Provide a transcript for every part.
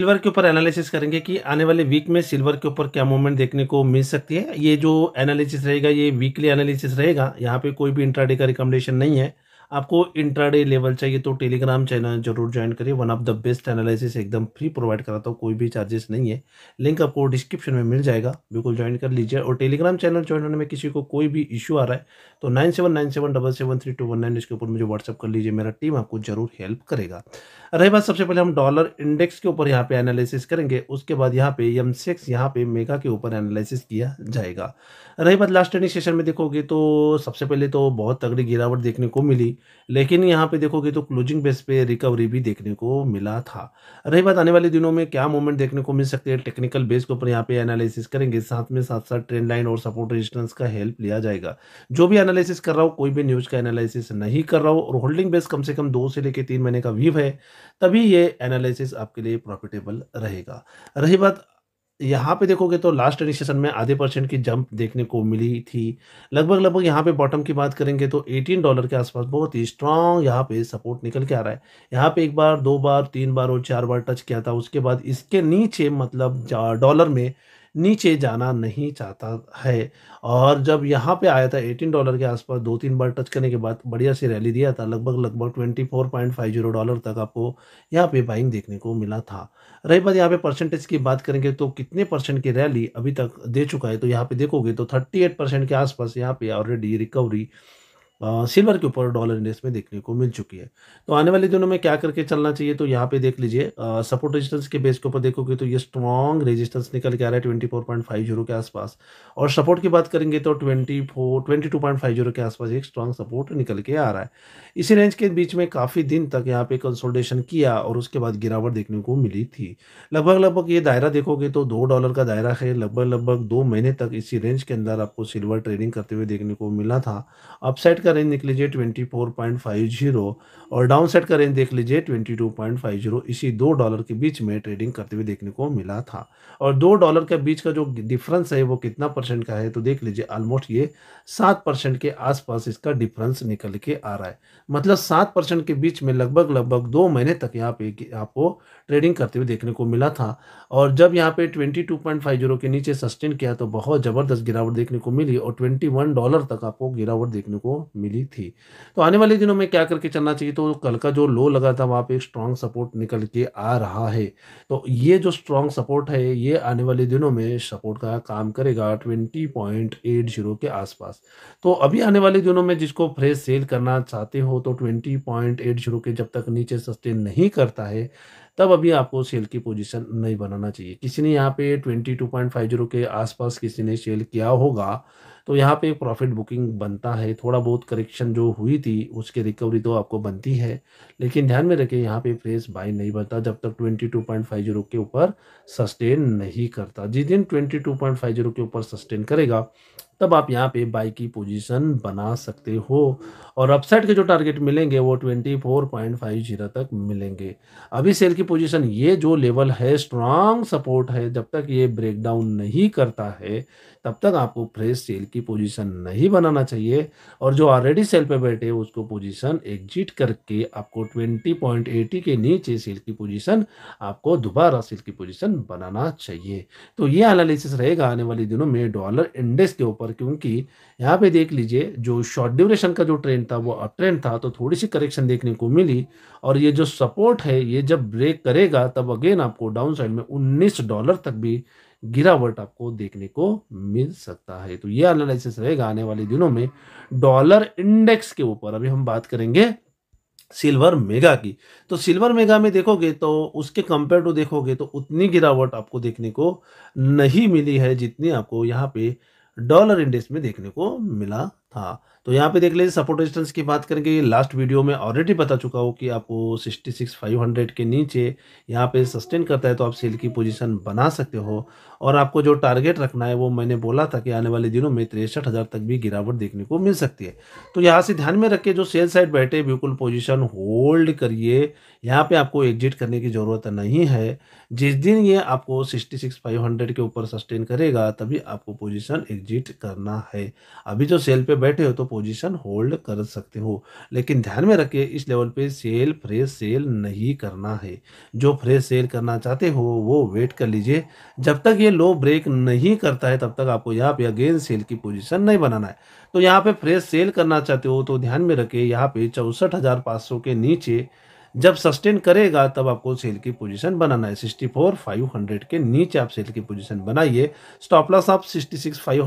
silver के ऊपर analysis करेंगे कि आने वाले वीक में सिल्वर के ऊपर क्या मूवमेंट देखने को मिल सकती है ये जो एनालिसिस रहेगा ये वीकली एनालिसिस रहेगा यहाँ पे कोई भी इंट्राडे का रिकमेंडेशन नहीं है आपको इंट्राडे लेवल चाहिए तो टेलीग्राम चैनल जरूर ज्वाइन करिए one of the best analysis एकदम फ्री प्रोवाइड कराता हूँ कोई भी चार्जेस नहीं है लिंक आपको डिस्क्रिप्शन में मिल जाएगा बिल्कुल ज्वाइन कर लीजिए और टेलीग्राम चैनल ज्वाइन होने में किसी को कोई भी इशू आ रहा है तो nine seven nine seven double seven three two one nine इसके ऊपर मुझे व्हाट्सअप कर लीजिए मेरा टीम आपको जरूर हेल्प करेगा रही बात सबसे पहले हम डॉलर इंडेक्स के ऊपर यहाँ पे एनालिसिस करेंगे उसके बाद यहाँ पे यम सिक्स यहाँ पे मेगा के ऊपर एनालिसिस किया जाएगा रही बात लास्ट ट्रेनिंग सेशन में देखोगे तो सबसे पहले तो बहुत तगड़ी गिरावट देखने को मिली लेकिन यहाँ पे देखोगे तो क्लोजिंग बेस पे रिकवरी भी देखने को मिला था रही बात आने वाले दिनों में क्या मूवमेंट देखने को मिल सकती है टेक्निकल बेस के ऊपर यहाँ पे एनालिसिस करेंगे साथ में साथ साथ ट्रेंड लाइन और सपोर्ट रेजिस्टेंस का हेल्प लिया जाएगा जो भी एनालिसिस कर रहा हो कोई भी न्यूज का एनालिसिस नहीं कर रहा हो और होल्डिंग बेस कम से कम दो से लेकर तीन महीने का व्यू है तभी ये एनालिसिस आपके लिए प्रॉफिटेबल रहेगा रही बात यहाँ पे देखोगे तो लास्ट रिसेशन में आधे परसेंट की जंप देखने को मिली थी लगभग लगभग यहाँ पे बॉटम की बात करेंगे तो 18 डॉलर के आसपास बहुत ही स्ट्रांग यहाँ पे सपोर्ट निकल के आ रहा है यहाँ पे एक बार दो बार तीन बार और चार बार टच किया था उसके बाद इसके नीचे मतलब डॉलर में नीचे जाना नहीं चाहता है और जब यहाँ पे आया था 18 डॉलर के आसपास दो तीन बार टच करने के बाद बढ़िया सी रैली दिया था लगभग लगभग 24.50 डॉलर तक आपको यहाँ पे बाइंग देखने को मिला था रही बात यहाँ पे परसेंटेज की बात करेंगे तो कितने परसेंट की रैली अभी तक दे चुका है तो यहाँ पे देखोगे तो थर्टी के आसपास यहाँ पे ऑलरेडी रिकवरी सिल्वर के ऊपर डॉलर इंडेक्स में देखने को मिल चुकी है तो आने वाले दिनों में क्या करके चलना चाहिए तो यहाँ पे देख लीजिए सपोर्ट रेजिस्टेंस के बेस के ऊपर देखोगे तो ये स्ट्रॉन्ग रेजिस्टेंस निकल के आ रहा है twenty four point five zero के आसपास और सपोर्ट की बात करेंगे तो twenty four twenty two point five zero के आसपास एक स्ट्रॉन्ग सपोर्ट निकल के आ रहा है इसी रेंज के बीच में काफ़ी दिन तक यहाँ पे कंसोल्टेशन किया और उसके बाद गिरावट देखने को मिली थी लगभग लगभग ये दायरा देखोगे तो दो डॉलर का दायरा है लगभग लगभग दो महीने तक इसी रेंज के अंदर आपको सिल्वर ट्रेडिंग करते हुए देखने को मिला था अपसाइड का रेंज देख लीजिए 24.50 और डाउन साइड का रेंज देख लीजिए 22.50 इसी दो डॉलर के बीच में ट्रेडिंग करते हुए देखने को मिला था और दो डॉलर के बीच का जो डिफरेंस है वो कितना परसेंट का है तो देख लीजिए ऑलमोस्ट ये सात परसेंट के आसपास इसका डिफरेंस निकल के आ रहा है मतलब सात के बीच में लगभग लगभग दो महीने तक यहाँ पे आपको ट्रेडिंग करते हुए देखने को मिला था और जब यहाँ पे 22.50 के नीचे सस्टेन किया तो बहुत ज़बरदस्त गिरावट देखने को मिली और 21 डॉलर तक आपको गिरावट देखने को मिली थी तो आने वाले दिनों में क्या करके चलना चाहिए तो कल का जो लो लगा था वहाँ पे स्ट्रांग सपोर्ट निकल के आ रहा है तो ये जो स्ट्रांग सपोर्ट है ये आने वाले दिनों में सपोर्ट का काम करेगा ट्वेंटी पॉइंट एट जीरो के आसपास तो अभी आने वाले दिनों में जिसको फ्रेश सेल करना चाहते हो तो ट्वेंटी पॉइंट एट जीरो के जब तक नीचे सस्टेन नहीं करता है तब अभी आपको सेल की पोजीशन नहीं बनाना चाहिए किसी ने यहाँ पे twenty two point five zero के आसपास किसी ने सेल किया होगा तो यहाँ पे प्रॉफिट बुकिंग बनता है थोड़ा बहुत करेक्शन जो हुई थी उसके रिकवरी तो आपको बनती है लेकिन ध्यान में रखें यहाँ पे फ्रेस बाई नहीं बनता जब तक twenty two point five zero के ऊपर सस्टेन नहीं करता जिस दिन twenty two point five zero के ऊपर सस्टेन करेगा तब आप यहाँ पे बाई की पोजीशन बना सकते हो और अपसाइड के जो टारगेट मिलेंगे वो 24.50 तक मिलेंगे अभी सेल की पोजीशन ये जो लेवल है स्ट्रांग सपोर्ट है जब तक ये ब्रेकडाउन नहीं करता है तब तक आपको फ्रेश सेल की पोजीशन नहीं बनाना चाहिए और जो ऑलरेडी सेल पे बैठे उसको पोजीशन एग्जिट करके आपको 20.80 के नीचे सेल की पोजीशन आपको दोबारा सेल की पोजीशन बनाना चाहिए तो ये एनालिसिस रहेगा आने वाले दिनों में डॉलर इंडेक्स के ऊपर पर क्योंकि यहाँ पे देख लीजिए जो शॉर्ट ड्यूरेशन का जो ट्रेंड था वो अप ट्रेंड था तो थोड़ी सी करेक्शन देखने को मिली और ये जो सपोर्ट है ये जब ब्रेक करेगा तब अगेन आपको डाउन साइड में उन्नीस डॉलर तक भी गिरावट आपको देखने को मिल सकता है तो ये एनालिसिस रहेगा आने वाले दिनों में डॉलर इंडेक्स के ऊपर अभी हम बात करेंगे सिल्वर मेगा की तो सिल्वर मेगा में देखोगे तो उसके कंपेयर टू देखोगे तो उतनी गिरावट आपको देखने को नहीं मिली है जितनी आपको यहाँ पे डॉलर इंडेक्स में देखने को मिला था तो यहाँ पे देख लीजिए सपोर्ट रेजिस्टेंस की बात करेंगे लास्ट वीडियो में ऑलरेडी बता चुका हूँ कि आपको सिक्सटी सिक्स फाइव हंड्रेड के नीचे यहाँ पे सस्टेन करता है तो आप सेल की पोजीशन बना सकते हो और आपको जो टारगेट रखना है वो मैंने बोला था कि आने वाले दिनों में तिरसठ हज़ार तक भी गिरावट देखने को मिल सकती है तो यहाँ से ध्यान में रखिए जो सेल साइड बैठे बिल्कुल पोजिशन होल्ड करिए यहाँ पर आपको एग्जिट करने की ज़रूरत नहीं है जिस दिन ये आपको सिक्सटी सिक्स फाइव हंड्रेड के ऊपर सस्टेन करेगा तभी आपको पोजिशन एग्जिट करना है अभी जो सेल पर बैठे हो तो पोजीशन होल्ड कर सकते हो लेकिन ध्यान में रखिए इस लेवल पे सेल फ्रेश सेल नहीं करना है जो फ्रेश सेल करना चाहते हो वो वेट कर लीजिए जब तक ये लो ब्रेक नहीं करता है तब तक आपको यहाँ पे अगेन सेल की पोजीशन नहीं बनाना है तो यहाँ पे फ्रेश सेल करना चाहते हो तो ध्यान में रखिए यहाँ पे चौंसठ के नीचे जब सस्टेन करेगा तब आपको सेल की पोजीशन बनाना है सिक्सटी फोर फाइव हंड्रेड के नीचे आप सेल की पोजीशन बनाइए स्टॉप लॉस आप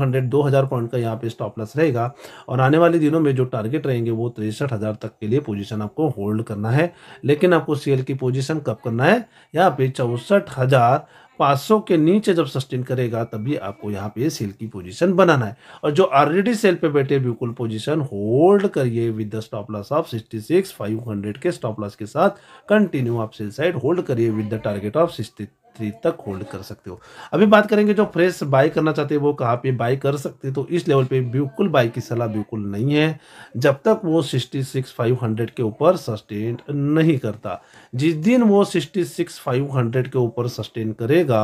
हंड्रेड दो हजार पॉइंट का यहाँ पे स्टॉप लॉस रहेगा और आने वाले दिनों में जो टारगेट रहेंगे वो तिरसठ हजार तक के लिए पोजिशन आपको होल्ड करना है लेकिन आपको सेल की पोजिशन कब करना है यहाँ पे चौंसठ 500 के नीचे जब सस्टेन करेगा तभी आपको यहाँ पे सेल की पोजीशन बनाना है और जो ऑलरेडी सेल पे बैठे बिल्कुल पोजीशन होल्ड करिए with the stop loss of hundred के स्टॉप लॉस के साथ कंटिन्यू आप सेल साइड होल्ड करिए with the target of sixty three तक होल्ड कर सकते हो अभी बात करेंगे जो फ्रेश बाई करना चाहते हैं वो कहाँ पे बाई कर सकते हैं तो इस लेवल पे बिल्कुल बाई की सलाह बिल्कुल नहीं है जब तक वो सिक्सटी सिक्स फाइव हंड्रेड के ऊपर सस्टेन नहीं करता जिस दिन वो सिक्सटी सिक्स फाइव हंड्रेड के ऊपर सस्टेन करेगा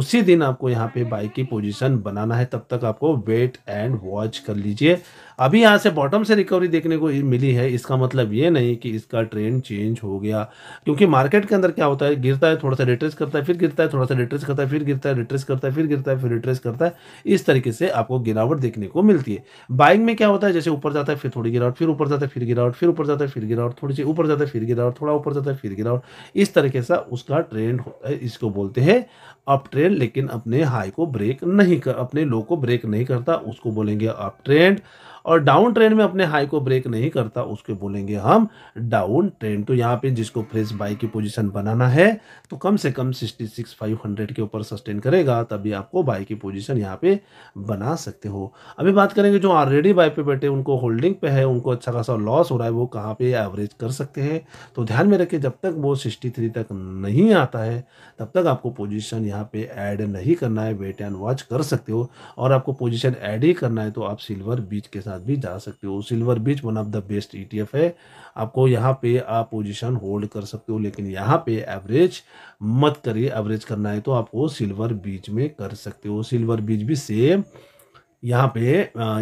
उसी दिन आपको यहाँ पे बाई की पोजिशन बनाना है तब तक आपको वेट एंड वॉच कर लीजिए अभी यहाँ से बॉटम से रिकवरी देखने को मिली है इसका मतलब ये नहीं कि इसका ट्रेंड चेंज हो गया क्योंकि मार्केट के अंदर क्या होता है गिरता है थोड़ा सा रिट्रेस करता है फिर गिरता है थोड़ा सा रिट्रेस करता है फिर गिरता है रिट्रेस करता है फिर गिरता है फिर रिट्रेस करता है इस तरीके से आपको गिरावट देखने को मिलती है बाइंग में क्या होता है जैसे ऊपर जाता है फिर थोड़ी गिरावट फिर ऊपर जाता है फिर गिरावट फिर ऊपर जाता है फिर गिरावट थोड़ी सी ऊपर जाता है फिर गिरावट थोड़ा ऊपर जाता है फिर गिरावट इस तरीके से उसका ट्रेंड होता है इसको बोलते हैं अप ट्रेंड लेकिन अपने हाई को ब्रेक नहीं कर अपने लो को ब्रेक नहीं करता उसको बोलेंगे अप ट्रेंड और डाउन ट्रेंड में अपने हाई को ब्रेक नहीं करता उसके बोलेंगे हम डाउन ट्रेंड तो यहाँ पे जिसको फ्रेश बाई की पोजीशन बनाना है तो कम से कम सिक्सटी सिक्स फाइव हंड्रेड के ऊपर सस्टेन करेगा तभी आपको बाई की पोजीशन यहाँ पे बना सकते हो अभी बात करेंगे जो ऑलरेडी बाई पे बैठे उनको होल्डिंग पे है उनको अच्छा खासा लॉस हो रहा है वो कहाँ पर एवरेज कर सकते हैं तो ध्यान में रखें जब तक वो सिक्सटी थ्री तक नहीं आता है तब तक आपको पोजिशन यहाँ पर ऐड नहीं करना है वेट एंड वॉच कर सकते हो और आपको पोजिशन ऐड ही करना है तो आप सिल्वर बीच के साथ साथ भी जा सकते हो सिल्वर बीच one of the best ETF है आपको यहाँ पे आप पोजीशन होल्ड कर सकते हो लेकिन यहाँ पे एवरेज मत करिए एवरेज करना है तो आपको सिल्वर बीच में कर सकते हो सिल्वर बीच भी सेम यहाँ पे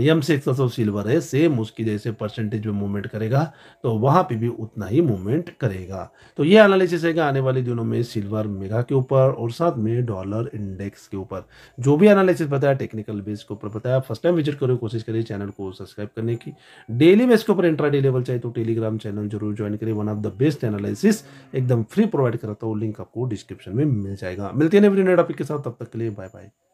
यम से ऑफ सिल्वर है सेम उसकी जैसे परसेंटेज में मूवमेंट करेगा तो वहाँ पे भी उतना ही मूवमेंट करेगा तो ये एनालिसिस है कि आने वाले दिनों में सिल्वर मेगा के ऊपर और साथ में डॉलर इंडेक्स के ऊपर जो भी एनालिसिस बताया टेक्निकल बेस के ऊपर बताया फर्स्ट टाइम विजिट करो कोशिश करिए चैनल को सब्सक्राइब करने की डेली बेस के ऊपर इंट्रा डे लेवल चाहिए तो टेलीग्राम चैनल जरूर ज्वाइन करिए one of the best analysis एकदम फ्री प्रोवाइड कराता हूँ लिंक आपको डिस्क्रिप्शन में मिल जाएगा मिलती है नए टॉपिक के साथ तब तक के लिए बाय बाय